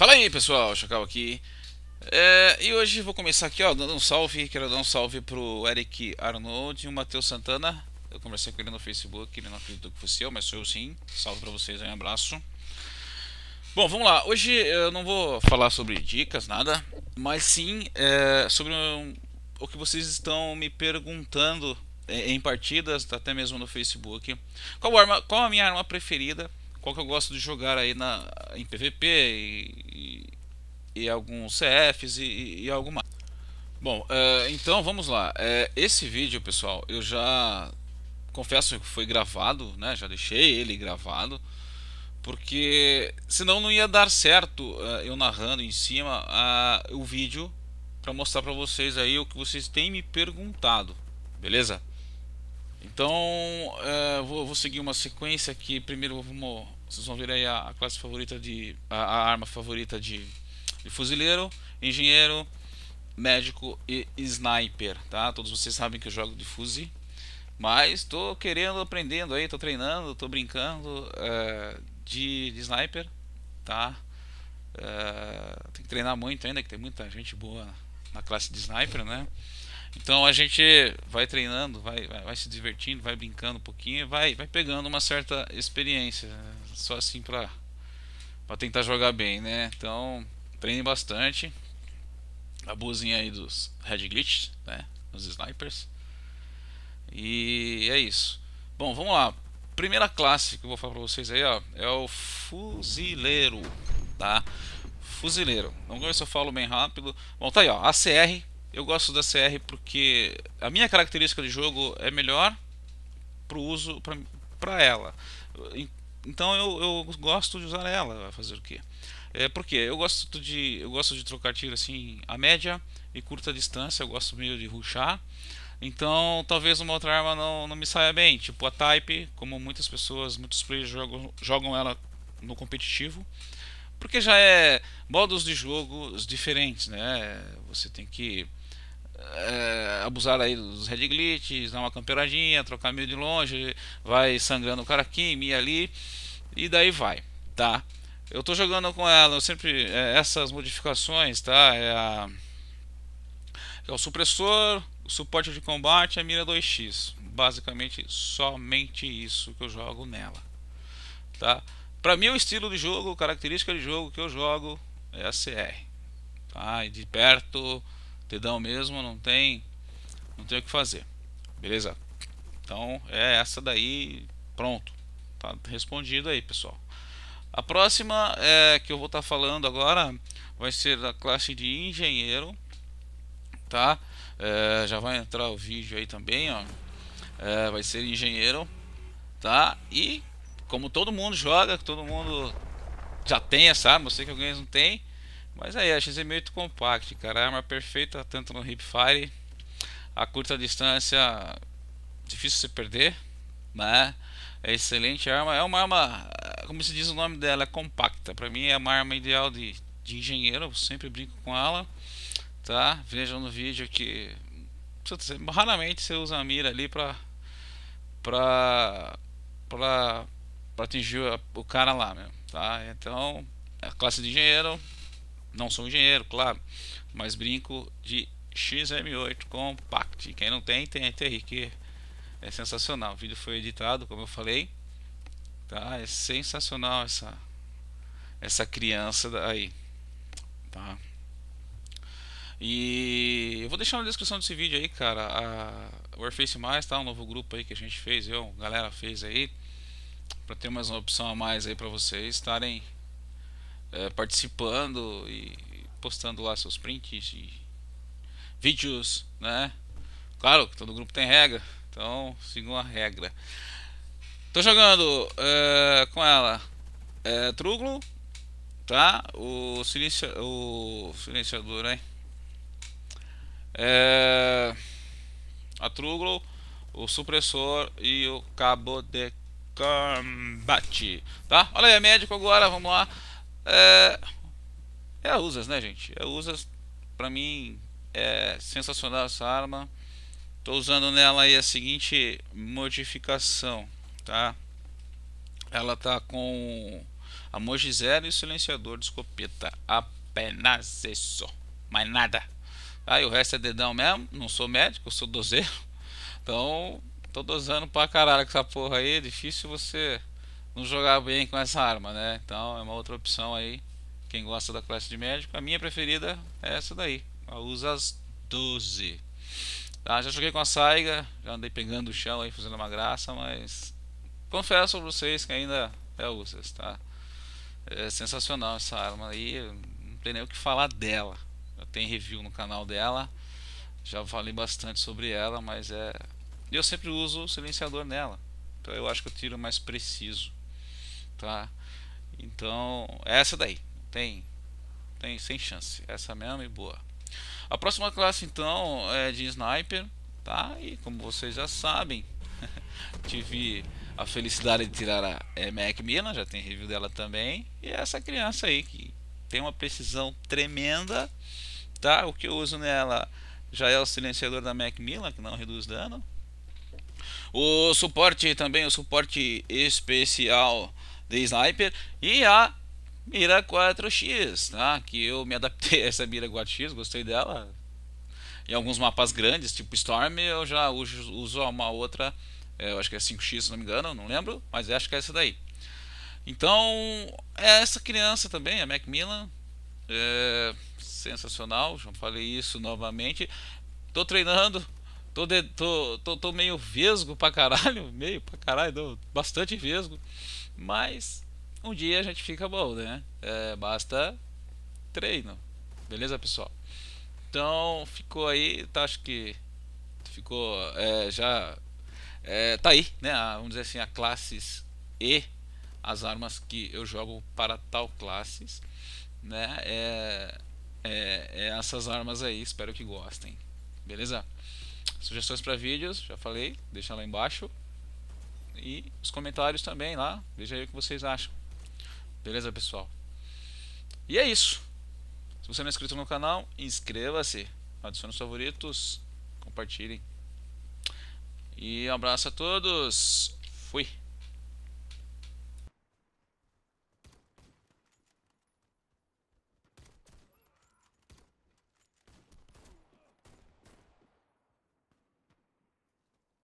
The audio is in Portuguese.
Fala aí pessoal, Chacal aqui. É, e hoje vou começar aqui, ó, dando um salve. Quero dar um salve pro Eric Arnold e o Matheus Santana. Eu conversei com ele no Facebook, ele não acreditou que fosse eu, mas sou eu sim. Salve pra vocês, um abraço. Bom, vamos lá. Hoje eu não vou falar sobre dicas, nada, mas sim é, sobre um, o que vocês estão me perguntando é, em partidas, até mesmo no Facebook. Qual, arma, qual a minha arma preferida qual que eu gosto de jogar aí na, em PVP e, e, e alguns CFs e, e algo mais. Bom, é, então vamos lá. É, esse vídeo, pessoal, eu já confesso que foi gravado, né? Já deixei ele gravado, porque senão não ia dar certo eh, eu narrando em cima a, o vídeo para mostrar para vocês aí o que vocês têm me perguntado, beleza? Então, é, vou, vou, seguir uma sequência aqui. Primeiro, vamos, vocês vão ver aí a, a classe favorita de. a, a arma favorita de, de, fuzileiro, engenheiro, médico e sniper. Tá? Todos vocês sabem que eu jogo de fuzil. Mas estou querendo, aprendendo aí, estou treinando, estou brincando é, de, de, sniper. Tá? É, tem que treinar muito ainda, que tem muita gente boa na classe de sniper, né? Então a gente vai treinando, vai, vai, vai, se divertindo, vai brincando um pouquinho, vai, vai pegando uma certa experiência, só assim para para tentar jogar bem, né? Então treine bastante, abusem aí dos head glitches, né? Os snipers e é isso. Bom, vamos lá. Primeira classe que eu vou falar para vocês aí, ó, é o fuzileiro, tá? Fuzileiro. Vamos ver se eu falo bem rápido. Bom, tá aí, ó, ACR eu gosto da CR porque a minha característica de jogo é melhor para o uso para ela. Então eu, eu, gosto de usar ela. Vai fazer o quê? É porque eu gosto de eu gosto de trocar tiro assim a média e curta distância. Eu gosto meio de ruxar. Então talvez uma outra arma não, não me saia bem, tipo a Type, como muitas pessoas, muitos players jogam, jogam ela no competitivo porque já é modos de jogos diferentes, né? Você tem que é, abusar aí dos head glitches, dar uma camperadinha, trocar meio de longe, vai sangrando o cara aqui, mia ali, e daí vai, tá? Eu tô jogando com ela, eu sempre. É, essas modificações, tá? É, a, é o supressor, o suporte de combate e a mira 2x. Basicamente, somente isso que eu jogo nela, tá? Pra mim, o estilo de jogo, característica de jogo que eu jogo é a CR, tá? E de perto Dedão mesmo, não tem, não tem o que fazer. Beleza? Então é essa daí, pronto. Tá respondido aí, pessoal. A próxima é, que eu vou estar tá falando agora vai ser da classe de engenheiro, tá? É, já vai entrar o vídeo aí também, ó. É, vai ser engenheiro, tá? E como todo mundo joga, todo mundo já tem essa arma, eu sei que alguns não tem, mas aí, a é 8 Compact, cara, arma é perfeita tanto no hipfire, a curta distância difícil você se perder, né? É excelente arma, é uma arma, como se diz o nome dela, é compacta. Para mim é uma arma ideal de, de engenheiro, eu sempre brinco com ela, tá? Vejam no vídeo que raramente você usa a mira ali pra pra pra, pra atingir o cara lá, meu, tá? Então, é a classe de engenheiro não sou engenheiro, claro, mas brinco de XM8 Compact. Quem não tem, tem aí, que é sensacional. O vídeo foi editado, como eu falei. Tá? É sensacional essa, essa criança aí. Tá? E eu vou deixar na descrição desse vídeo aí, cara, a Warface Mais, tá? Um novo grupo aí que a gente fez, eu, a galera fez aí, para ter mais uma opção a mais aí para vocês estarem é, participando e postando lá seus prints e vídeos, né? Claro que todo grupo tem regra, então sigam a regra. Tô jogando é, com ela é, Truglo, tá? O, o silenciador, hein? É, a Truglo, o supressor e o cabo de combate, tá? Olha aí, médico agora, vamos lá. É, é a Usas, né, gente? A Usas, pra mim, é sensacional essa arma. Tô usando nela aí a seguinte modificação, tá? Ela tá com a Moji Zero e o silenciador de escopeta. Apenas isso. Mais nada. Aí tá? o resto é dedão mesmo. Não sou médico, sou dozeiro. Então, tô dosando pra caralho com essa porra aí. É difícil você não jogar bem com essa arma, né? Então é uma outra opção aí. Quem gosta da classe de médico, a minha preferida é essa daí. A Usas 12. Tá, já joguei com a Saiga, já andei pegando o chão aí, fazendo uma graça, mas confesso pra vocês que ainda é Usas, tá? É sensacional essa arma aí, não tem nem o que falar dela. Já tem review no canal dela, já falei bastante sobre ela, mas é. Eu sempre uso o silenciador nela, então eu acho que eu tiro mais preciso tá? Então, é essa daí, tem, tem sem chance, essa mesmo e boa. A próxima classe então é de sniper, tá? E como vocês já sabem, tive a felicidade de tirar a Mac Mila, já tem review dela também, e é essa criança aí que tem uma precisão tremenda, tá? O que eu uso nela já é o silenciador da Mac Mila, que não reduz dano. O suporte também, o suporte especial de sniper e a mira 4x, tá? Que eu me adaptei a essa mira 4x, gostei dela. Em alguns mapas grandes, tipo Storm, eu já uso, uso uma outra, é, eu acho que é 5x, se não me engano, não lembro, mas acho que é essa daí. Então, é essa criança também, a Macmillan, é sensacional, já falei isso novamente. Estou treinando Tô, de, tô, tô, tô, meio vesgo pra caralho, meio pra caralho, bastante vesgo. Mas um dia a gente fica bom, né? É, basta treino. Beleza, pessoal? Então ficou aí, tá, acho que ficou é, já. É, tá aí, né? A, vamos dizer assim, a classes E, as armas que eu jogo para tal classes, né? É, é, é essas armas aí, espero que gostem. Beleza? Sugestões para vídeos, já falei, deixa lá embaixo. E os comentários também lá, veja aí o que vocês acham. Beleza, pessoal? E é isso. Se você não é inscrito no canal, inscreva-se, adicione os favoritos, compartilhem. E um abraço a todos. Fui.